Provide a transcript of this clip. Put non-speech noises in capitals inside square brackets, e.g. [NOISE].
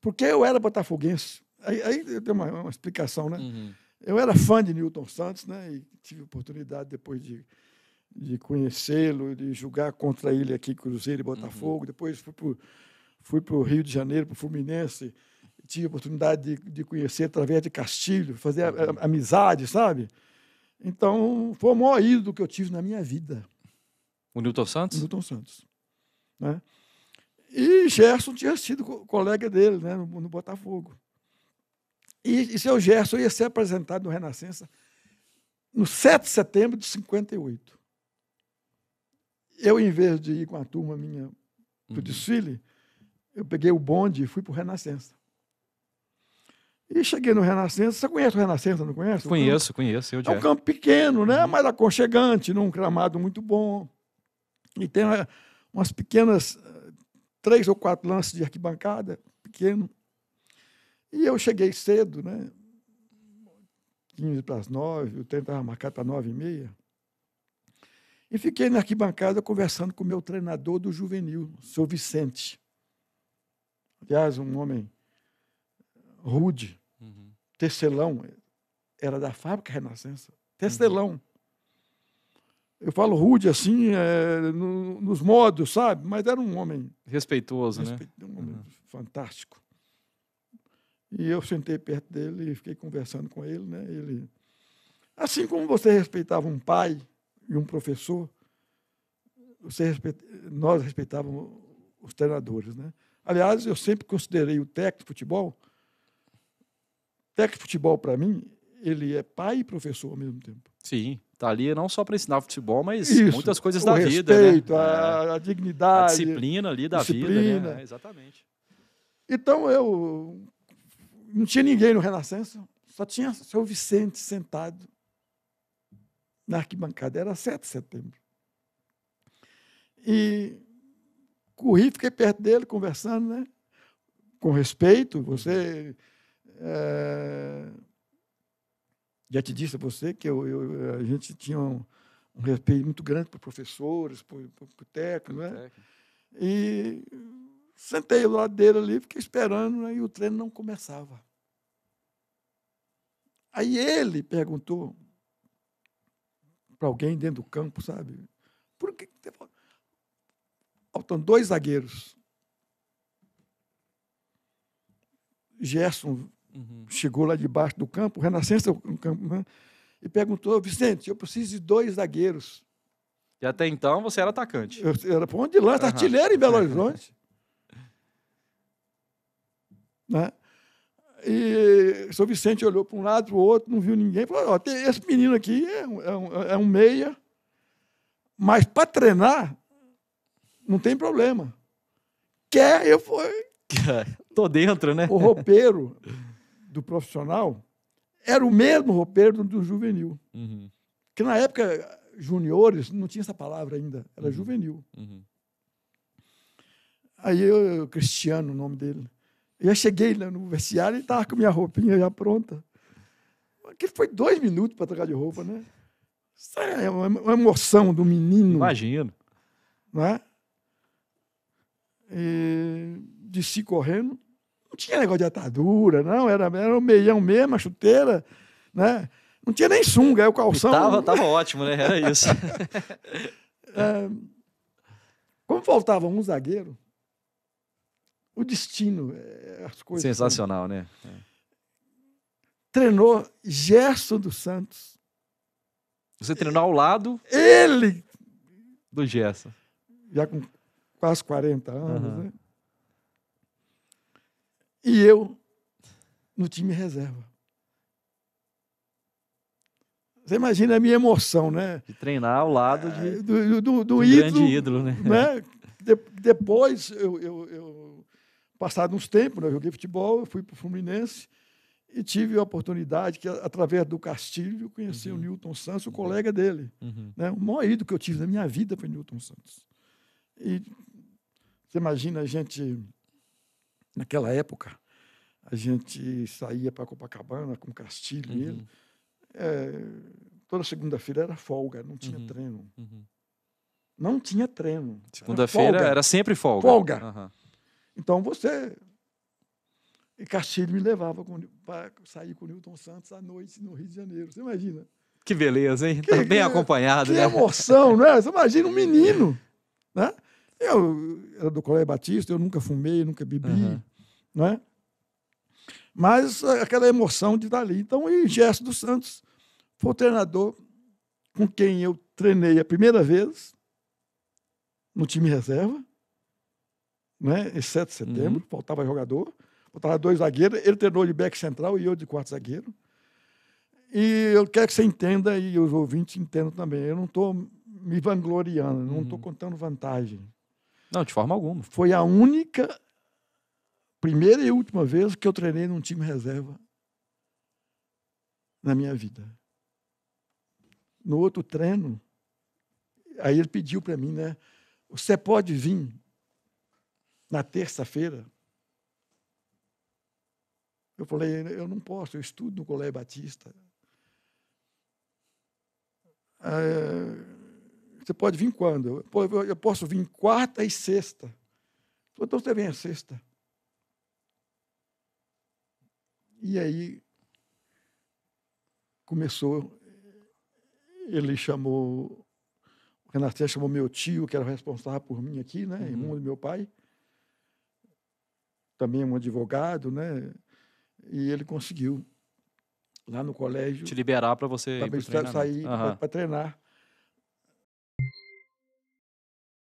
porque eu era botafoguense. Aí, aí eu tenho uma, uma explicação, né? Uhum. Eu era fã de Newton Santos, né? E tive oportunidade depois de, de conhecê-lo, de jogar contra ele aqui, Cruzeiro e uhum. Botafogo. Uhum. Depois fui para o Rio de Janeiro, para o Fluminense. Tive oportunidade de, de conhecer através de Castilho, fazer uhum. a, a, uhum. amizade, sabe? Então, foi o maior ídolo que eu tive na minha vida. O Newton Santos? O Newton Santos. Né? E Gerson tinha sido colega dele né, no, no Botafogo. E, e seu Gerson ia ser apresentado no Renascença no 7 de setembro de 58. Eu, em vez de ir com a turma minha para o uhum. desfile, eu peguei o bonde e fui para o Renascença. E cheguei no Renascença. Você conhece o Renascença, não conhece? Conheço, conheço. é um campo pequeno, né? Uhum. mas aconchegante, num gramado muito bom. E tem eh, umas pequenas três ou quatro lances de arquibancada, pequeno. E eu cheguei cedo, né? 15 para as 9, tempo estava marcado para 9 e meia. E fiquei na arquibancada conversando com o meu treinador do juvenil, o seu Vicente. Aliás, um homem rude, uhum. tecelão, era da fábrica Renascença. Tecelão. Uhum eu falo rude assim, é, no, nos modos, sabe? Mas era um homem. Respeitoso, né? Um homem uhum. fantástico. E eu sentei perto dele e fiquei conversando com ele, né? Ele, assim como você respeitava um pai e um professor, você nós respeitávamos os treinadores, né? Aliás, eu sempre considerei o técnico de futebol. Técnico de futebol, para mim, ele é pai e professor ao mesmo tempo. Sim. Tá ali não só para ensinar futebol, mas Isso, muitas coisas da respeito, vida. Né? A, é. a dignidade. A disciplina ali da disciplina. vida. Né? É, exatamente. Então eu não tinha ninguém no Renascença, só tinha o seu Vicente sentado na arquibancada. Era 7 de setembro. E corri, fiquei perto dele, conversando, né? Com respeito, você é, já te disse a você que eu, eu eh, a gente tinha um, um, respeito muito grande por professores, por, por, por técnico, né? E sentei o lado dele ali, fiquei esperando, né? e o treino não começava. Aí ele perguntou para alguém dentro do campo, sabe? Por que faltam dois zagueiros? Gerson Uhum. Chegou lá debaixo do campo, Renascença no campo, né? e perguntou: Vicente, eu preciso de dois zagueiros. E até então você era atacante. Eu era ponto de lança, uhum. artilheiro em Belo Horizonte. [LAUGHS] né? E o seu Vicente olhou para um lado, para o outro, não viu ninguém. Falou: Ó, esse menino aqui é um, é um, é um meia, mas para treinar, não tem problema. Quer, eu fui. [LAUGHS] Tô dentro, né? O roupeiro [LAUGHS] do profissional era o mesmo roupeiro do juvenil. Uhum. Que na época, juniores, não tinha essa palavra ainda, era uhum. juvenil. Uhum. Aí eu, Cristiano, o nome dele. Eu cheguei lá né, no vestiário e estava com minha roupinha já pronta. Aquilo foi dois minutos para trocar de roupa, né? Isso é uma emoção do menino. Imagino. Né? E desci correndo tinha negócio de atadura, não, era, era o meião mesmo, a chuteira, né? Não tinha nem sunga, aí é o calção. tava, tava ótimo, né? Era isso. [LAUGHS] é, como faltava um zagueiro, o destino, é, as coisas. Né? Sensacional, como... né? É. Treinou Gerson dos Santos. Você treinou ao lado? Ele! Do Gerson. Já com quase 40 anos, uhum. né? e eu no time reserva. Você imagina a minha emoção, né? De treinar ao lado de, ah, do, do, do ídolo, grande ídolo, né? né? De, depois, eu, eu, eu, passado uns tempos, né? eu joguei futebol, fui para o Fluminense e tive a oportunidade, que através do Castilho, conheci uhum. o Newton Santos, o uhum. colega dele. Uhum. Né? O maior ídolo que eu tive na minha vida foi Newton Santos. E você imagina a gente Naquela época, a gente saía para Copacabana com Castilho uhum. e ele. Uhum. É, toda segunda-feira era folga, não tinha uhum. treino. Uhum. Não tinha treino. Segunda-feira era, era, sempre folga. Folga. Então você. E Castilho me levava para sair com o Newton Santos à noite no Rio de Janeiro. Você imagina? Que beleza, hein? Que, tá bem acompanhado, que né? Que emoção, né? Você imagina um [LAUGHS] é. menino. Eu era do Colégio Batista, eu nunca fumei, nunca bebi, uhum. né? Mas é, aquela emoção de estar ali. Então, e Gerson dos Santos foi o treinador com quem eu treinei a primeira vez no time reserva, né? em 7 de setembro, uhum. faltava jogador, faltava dois zagueiros, ele treinou de back central e eu de quarto zagueiro. E eu quero que você entenda, e os ouvintes entendam também, eu não estou me vangloriando, uhum. não estou contando vantagem. Não, de forma alguma. Foi a única, primeira e última vez que eu treinei num time reserva na minha vida. No outro treino, aí ele pediu para mim, né? Você pode vir na terça-feira? Eu falei, eu não posso, eu estudo no Colégio Batista. Você pode vir quando? Eu posso vir quarta e sexta. Então você vem a sexta. E aí começou, ele chamou, o Renaté chamou meu tio, que era responsável por mim aqui, né? Uhum. Irmão do meu pai. Também é um advogado, né? E ele conseguiu, lá no colégio. Te liberar para você. Para sair, uhum. para treinar.